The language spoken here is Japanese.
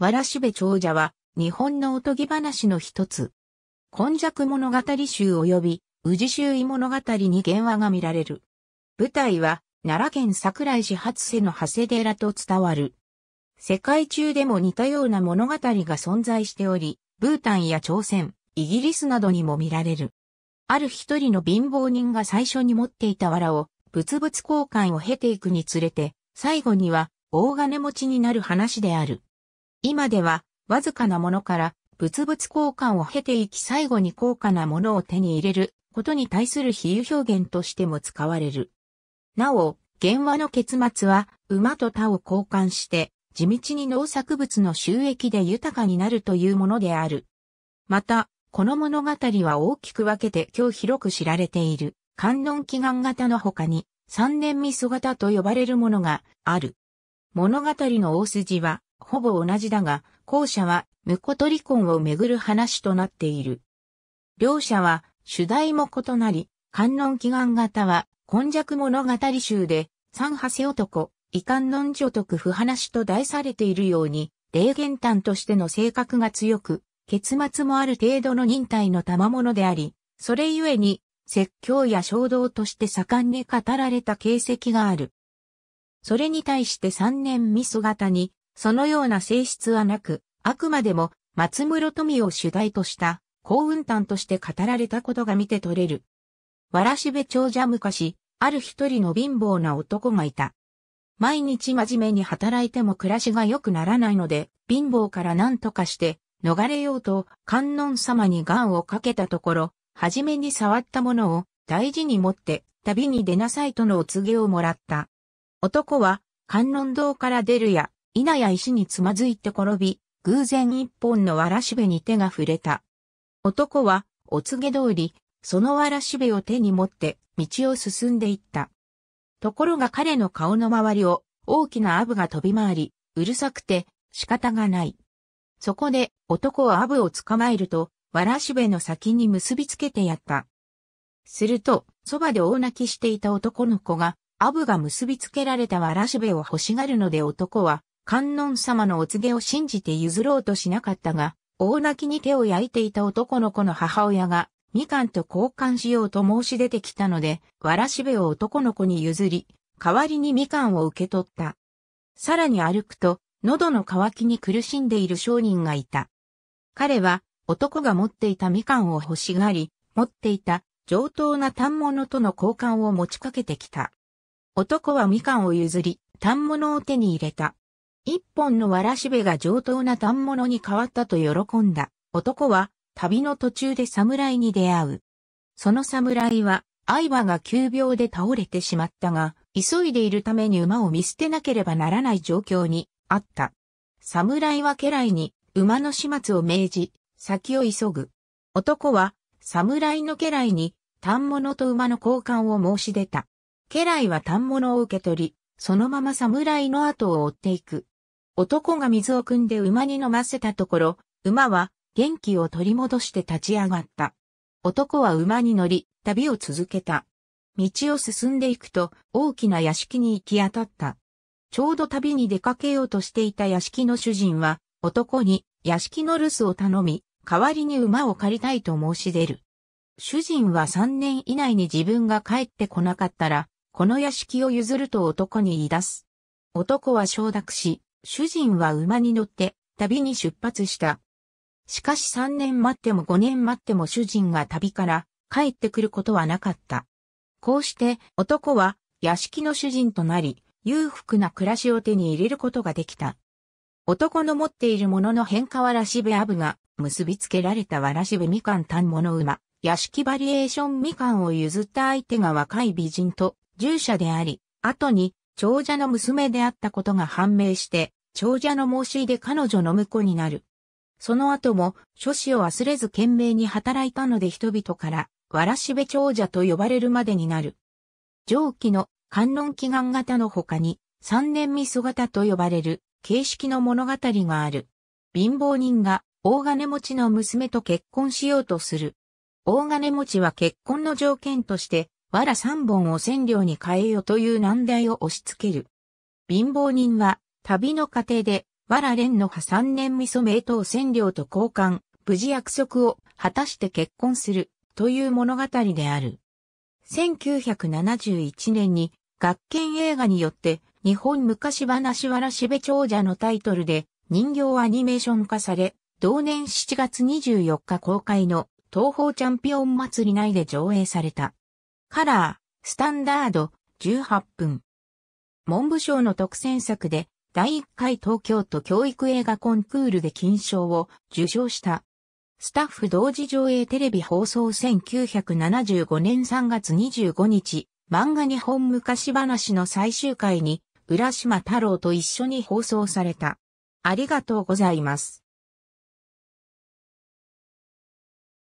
わらしべ長者は、日本のおとぎ話の一つ。今弱物語集及び、宇治周囲物語に原話が見られる。舞台は、奈良県桜井市初瀬の長谷寺と伝わる。世界中でも似たような物語が存在しており、ブータンや朝鮮、イギリスなどにも見られる。ある一人の貧乏人が最初に持っていた藁を、物々交換を経ていくにつれて、最後には、大金持ちになる話である。今では、わずかなものから、物々交換を経ていき最後に高価なものを手に入れることに対する比喩表現としても使われる。なお、原話の結末は、馬と他を交換して、地道に農作物の収益で豊かになるというものである。また、この物語は大きく分けて今日広く知られている、観音祈願型の他に、三年味噌型と呼ばれるものがある。物語の大筋は、ほぼ同じだが、後者は婿取り婚をめぐる話となっている。両者は主題も異なり、観音祈願型は、根弱物語集で、三派瀬男、遺観音女徳不話と題されているように、霊言譚としての性格が強く、結末もある程度の忍耐の賜物であり、それゆえに、説教や衝動として盛んに語られた形跡がある。それに対して三年味噌型に、そのような性質はなく、あくまでも松室富を主題とした幸運譚として語られたことが見て取れる。わらしべ長者昔、ある一人の貧乏な男がいた。毎日真面目に働いても暮らしが良くならないので、貧乏から何とかして逃れようと観音様に願をかけたところ、はじめに触ったものを大事に持って旅に出なさいとのお告げをもらった。男は観音堂から出るや、稲や石につまずいて転び、偶然一本のわらしべに手が触れた。男は、お告げ通り、そのわらしべを手に持って、道を進んでいった。ところが彼の顔の周りを、大きなアブが飛び回り、うるさくて、仕方がない。そこで、男はアブを捕まえると、わらしべの先に結びつけてやった。すると、そばで大泣きしていた男の子が、アブが結びつけられたわらしべを欲しがるので男は、観音様のお告げを信じて譲ろうとしなかったが、大泣きに手を焼いていた男の子の母親が、みかんと交換しようと申し出てきたので、わらしべを男の子に譲り、代わりにみかんを受け取った。さらに歩くと、喉の渇きに苦しんでいる商人がいた。彼は、男が持っていたみかんを欲しがり、持っていた上等な反物との交換を持ちかけてきた。男はみかんを譲り、反物を手に入れた。一本のわらしべが上等な反物に変わったと喜んだ男は旅の途中で侍に出会う。その侍は相場が急病で倒れてしまったが、急いでいるために馬を見捨てなければならない状況にあった。侍は家来に馬の始末を命じ、先を急ぐ。男は侍の家来に反物と馬の交換を申し出た。家来は反物を受け取り、そのまま侍の後を追っていく。男が水を汲んで馬に飲ませたところ、馬は元気を取り戻して立ち上がった。男は馬に乗り、旅を続けた。道を進んでいくと大きな屋敷に行き当たった。ちょうど旅に出かけようとしていた屋敷の主人は男に屋敷の留守を頼み、代わりに馬を借りたいと申し出る。主人は3年以内に自分が帰ってこなかったら、この屋敷を譲ると男に言い出す。男は承諾し、主人は馬に乗って旅に出発した。しかし3年待っても5年待っても主人が旅から帰ってくることはなかった。こうして男は屋敷の主人となり、裕福な暮らしを手に入れることができた。男の持っているものの変化はらしべアブが結びつけられたわらしべみかん単物馬、屋敷バリエーションみかんを譲った相手が若い美人と従者であり、後に長者の娘であったことが判明して、長者の申し入れ彼女の婿になる。その後も、諸子を忘れず懸命に働いたので人々から、わらしべ長者と呼ばれるまでになる。上記の観論祈願型の他に、三年味噌型と呼ばれる形式の物語がある。貧乏人が大金持ちの娘と結婚しようとする。大金持ちは結婚の条件として、藁三本を千両に変えよという難題を押し付ける。貧乏人は、旅の過程で、藁蓮の破三年味噌名刀千両と交換、無事約束を果たして結婚する、という物語である。1971年に、学研映画によって、日本昔話わらしべ長者のタイトルで、人形アニメーション化され、同年7月24日公開の東方チャンピオン祭り内で上映された。カラー、スタンダード、18分。文部省の特選作で、第1回東京都教育映画コンクールで金賞を受賞した。スタッフ同時上映テレビ放送1975年3月25日、漫画日本昔話の最終回に、浦島太郎と一緒に放送された。ありがとうございます。